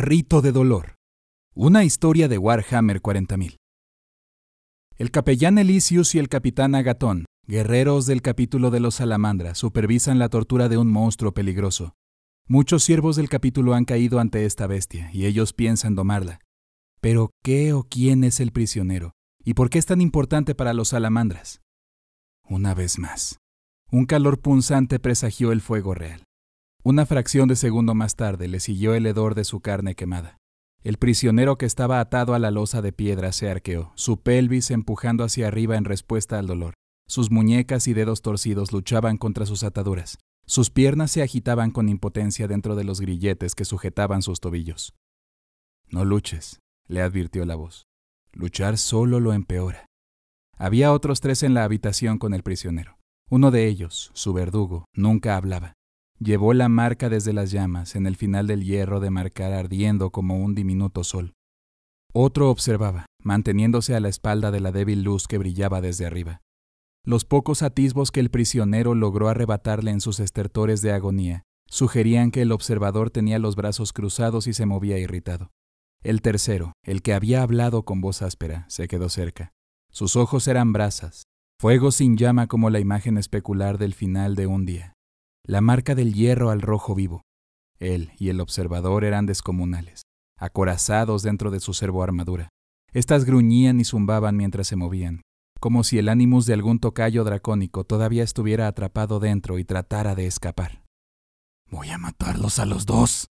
Rito de Dolor. Una historia de Warhammer 40.000. El capellán Elisius y el capitán Agatón, guerreros del capítulo de los salamandras, supervisan la tortura de un monstruo peligroso. Muchos siervos del capítulo han caído ante esta bestia y ellos piensan domarla. Pero ¿qué o quién es el prisionero? ¿Y por qué es tan importante para los salamandras? Una vez más, un calor punzante presagió el fuego real. Una fracción de segundo más tarde le siguió el hedor de su carne quemada. El prisionero que estaba atado a la losa de piedra se arqueó, su pelvis empujando hacia arriba en respuesta al dolor. Sus muñecas y dedos torcidos luchaban contra sus ataduras. Sus piernas se agitaban con impotencia dentro de los grilletes que sujetaban sus tobillos. No luches, le advirtió la voz. Luchar solo lo empeora. Había otros tres en la habitación con el prisionero. Uno de ellos, su verdugo, nunca hablaba. Llevó la marca desde las llamas, en el final del hierro de marcar ardiendo como un diminuto sol. Otro observaba, manteniéndose a la espalda de la débil luz que brillaba desde arriba. Los pocos atisbos que el prisionero logró arrebatarle en sus estertores de agonía sugerían que el observador tenía los brazos cruzados y se movía irritado. El tercero, el que había hablado con voz áspera, se quedó cerca. Sus ojos eran brasas, fuego sin llama como la imagen especular del final de un día la marca del hierro al rojo vivo. Él y el observador eran descomunales, acorazados dentro de su armadura. Estas gruñían y zumbaban mientras se movían, como si el ánimus de algún tocayo dracónico todavía estuviera atrapado dentro y tratara de escapar. Voy a matarlos a los dos,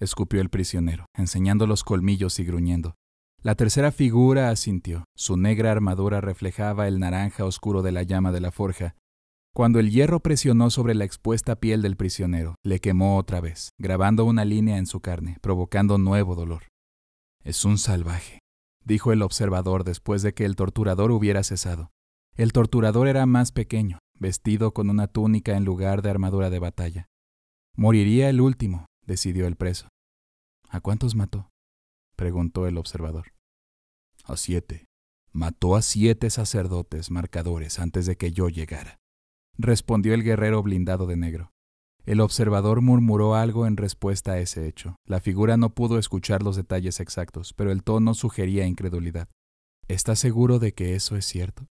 escupió el prisionero, enseñando los colmillos y gruñendo. La tercera figura asintió. Su negra armadura reflejaba el naranja oscuro de la llama de la forja, cuando el hierro presionó sobre la expuesta piel del prisionero, le quemó otra vez, grabando una línea en su carne, provocando nuevo dolor. Es un salvaje, dijo el observador después de que el torturador hubiera cesado. El torturador era más pequeño, vestido con una túnica en lugar de armadura de batalla. Moriría el último, decidió el preso. ¿A cuántos mató? preguntó el observador. A siete. Mató a siete sacerdotes marcadores antes de que yo llegara respondió el guerrero blindado de negro. El observador murmuró algo en respuesta a ese hecho. La figura no pudo escuchar los detalles exactos, pero el tono sugería incredulidad. ¿Está seguro de que eso es cierto?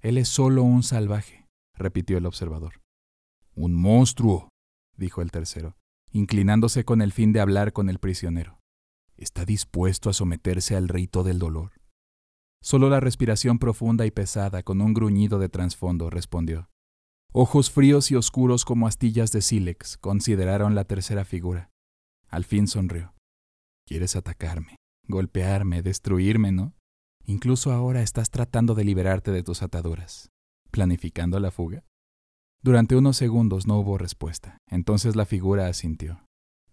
Él es solo un salvaje, repitió el observador. Un monstruo, dijo el tercero, inclinándose con el fin de hablar con el prisionero. ¿Está dispuesto a someterse al rito del dolor? Solo la respiración profunda y pesada, con un gruñido de trasfondo, respondió. Ojos fríos y oscuros como astillas de sílex, consideraron la tercera figura. Al fin sonrió. Quieres atacarme, golpearme, destruirme, ¿no? Incluso ahora estás tratando de liberarte de tus ataduras. ¿Planificando la fuga? Durante unos segundos no hubo respuesta. Entonces la figura asintió.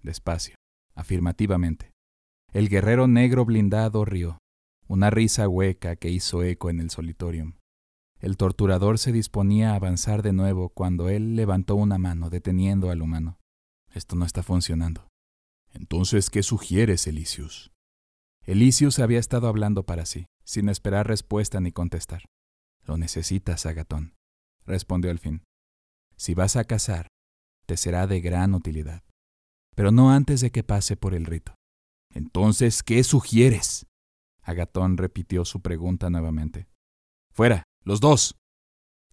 Despacio, afirmativamente. El guerrero negro blindado rió, una risa hueca que hizo eco en el solitorium. El torturador se disponía a avanzar de nuevo cuando él levantó una mano deteniendo al humano. Esto no está funcionando. Entonces, ¿qué sugieres, Elicius? Elicius había estado hablando para sí, sin esperar respuesta ni contestar. Lo necesitas, Agatón, respondió al fin. Si vas a cazar, te será de gran utilidad, pero no antes de que pase por el rito. Entonces, ¿qué sugieres? Agatón repitió su pregunta nuevamente. Fuera, los dos.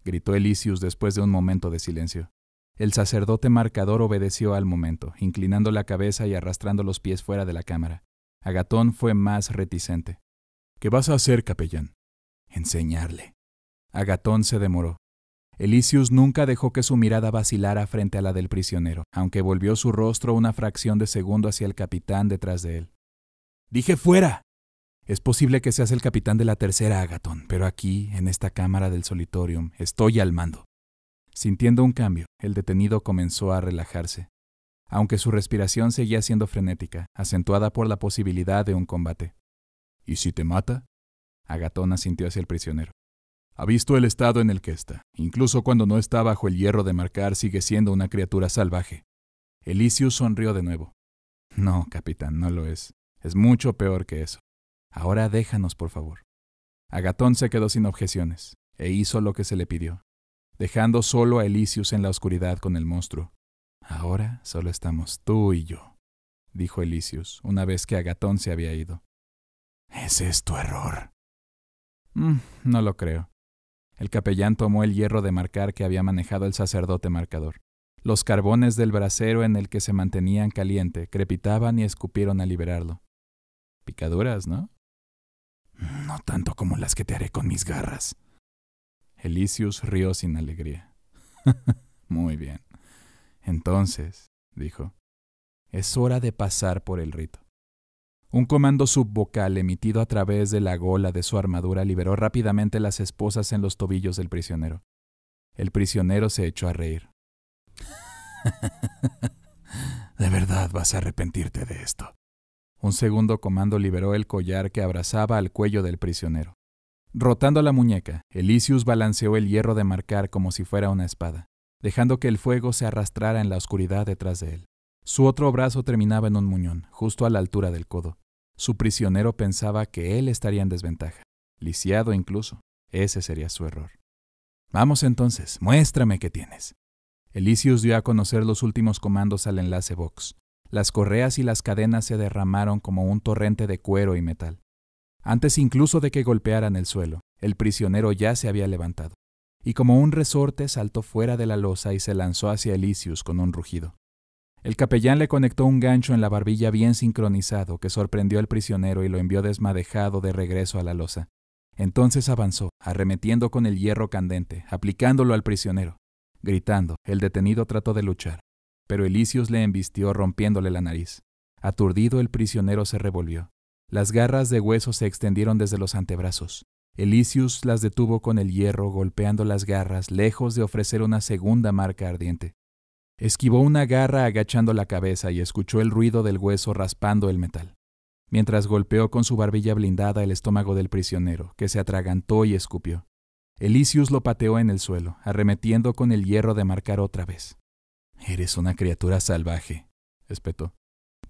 gritó Elisius después de un momento de silencio. El sacerdote marcador obedeció al momento, inclinando la cabeza y arrastrando los pies fuera de la cámara. Agatón fue más reticente. ¿Qué vas a hacer, capellán? Enseñarle. Agatón se demoró. Elisius nunca dejó que su mirada vacilara frente a la del prisionero, aunque volvió su rostro una fracción de segundo hacia el capitán detrás de él. Dije fuera. Es posible que seas el capitán de la tercera Agatón, pero aquí, en esta cámara del solitorium, estoy al mando. Sintiendo un cambio, el detenido comenzó a relajarse, aunque su respiración seguía siendo frenética, acentuada por la posibilidad de un combate. ¿Y si te mata? Agatón asintió hacia el prisionero. Ha visto el estado en el que está. Incluso cuando no está bajo el hierro de marcar, sigue siendo una criatura salvaje. Elisius sonrió de nuevo. No, capitán, no lo es. Es mucho peor que eso. Ahora déjanos, por favor. Agatón se quedó sin objeciones, e hizo lo que se le pidió, dejando solo a Elicius en la oscuridad con el monstruo. Ahora solo estamos tú y yo, dijo Elicius, una vez que Agatón se había ido. Ese es tu error. Mm, no lo creo. El capellán tomó el hierro de marcar que había manejado el sacerdote marcador. Los carbones del brasero en el que se mantenían caliente crepitaban y escupieron a liberarlo. Picaduras, ¿no? No tanto como las que te haré con mis garras. Elicius rió sin alegría. Muy bien. Entonces, dijo, es hora de pasar por el rito. Un comando subvocal emitido a través de la gola de su armadura liberó rápidamente las esposas en los tobillos del prisionero. El prisionero se echó a reír. de verdad vas a arrepentirte de esto, un segundo comando liberó el collar que abrazaba al cuello del prisionero. Rotando la muñeca, Elisius balanceó el hierro de marcar como si fuera una espada, dejando que el fuego se arrastrara en la oscuridad detrás de él. Su otro brazo terminaba en un muñón, justo a la altura del codo. Su prisionero pensaba que él estaría en desventaja, lisiado incluso. Ese sería su error. Vamos entonces, muéstrame qué tienes. Elisius dio a conocer los últimos comandos al enlace Vox, las correas y las cadenas se derramaron como un torrente de cuero y metal. Antes incluso de que golpearan el suelo, el prisionero ya se había levantado, y como un resorte saltó fuera de la losa y se lanzó hacia Elisius con un rugido. El capellán le conectó un gancho en la barbilla bien sincronizado que sorprendió al prisionero y lo envió desmadejado de regreso a la losa. Entonces avanzó, arremetiendo con el hierro candente, aplicándolo al prisionero. Gritando, el detenido trató de luchar, pero Elicius le embistió rompiéndole la nariz. Aturdido el prisionero se revolvió. Las garras de hueso se extendieron desde los antebrazos. Elicius las detuvo con el hierro, golpeando las garras, lejos de ofrecer una segunda marca ardiente. Esquivó una garra agachando la cabeza y escuchó el ruido del hueso raspando el metal, mientras golpeó con su barbilla blindada el estómago del prisionero, que se atragantó y escupió. Elicius lo pateó en el suelo, arremetiendo con el hierro de marcar otra vez. Eres una criatura salvaje, espetó.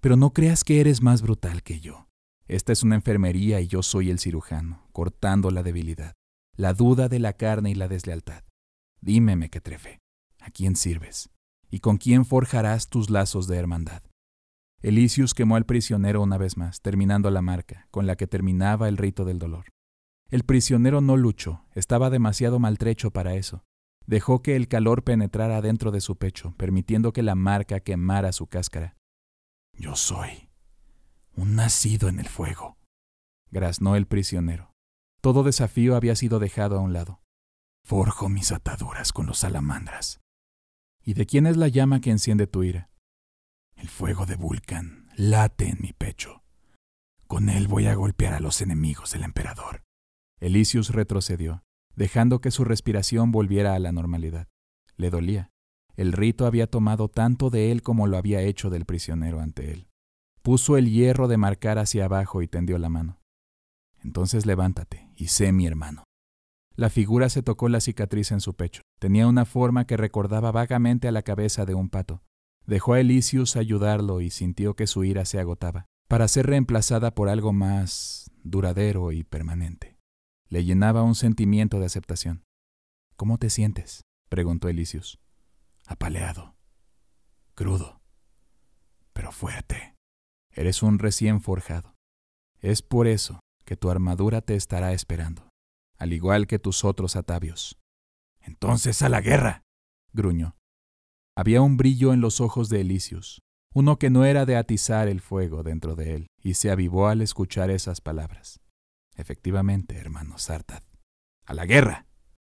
Pero no creas que eres más brutal que yo. Esta es una enfermería y yo soy el cirujano, cortando la debilidad, la duda de la carne y la deslealtad. qué trefe, ¿a quién sirves? ¿Y con quién forjarás tus lazos de hermandad? Elicius quemó al prisionero una vez más, terminando la marca, con la que terminaba el rito del dolor. El prisionero no luchó, estaba demasiado maltrecho para eso, Dejó que el calor penetrara dentro de su pecho, permitiendo que la marca quemara su cáscara. Yo soy un nacido en el fuego, graznó el prisionero. Todo desafío había sido dejado a un lado. Forjo mis ataduras con los salamandras. ¿Y de quién es la llama que enciende tu ira? El fuego de Vulcan late en mi pecho. Con él voy a golpear a los enemigos del emperador. Elicius retrocedió dejando que su respiración volviera a la normalidad. Le dolía. El rito había tomado tanto de él como lo había hecho del prisionero ante él. Puso el hierro de marcar hacia abajo y tendió la mano. Entonces levántate y sé mi hermano. La figura se tocó la cicatriz en su pecho. Tenía una forma que recordaba vagamente a la cabeza de un pato. Dejó a Elisius ayudarlo y sintió que su ira se agotaba, para ser reemplazada por algo más duradero y permanente le llenaba un sentimiento de aceptación. ¿Cómo te sientes? preguntó Elicius. Apaleado, crudo, pero fuerte. Eres un recién forjado. Es por eso que tu armadura te estará esperando, al igual que tus otros atavios. Entonces a la guerra, gruñó. Había un brillo en los ojos de Elicius, uno que no era de atizar el fuego dentro de él, y se avivó al escuchar esas palabras. Efectivamente, hermano Sartad. ¡A la guerra!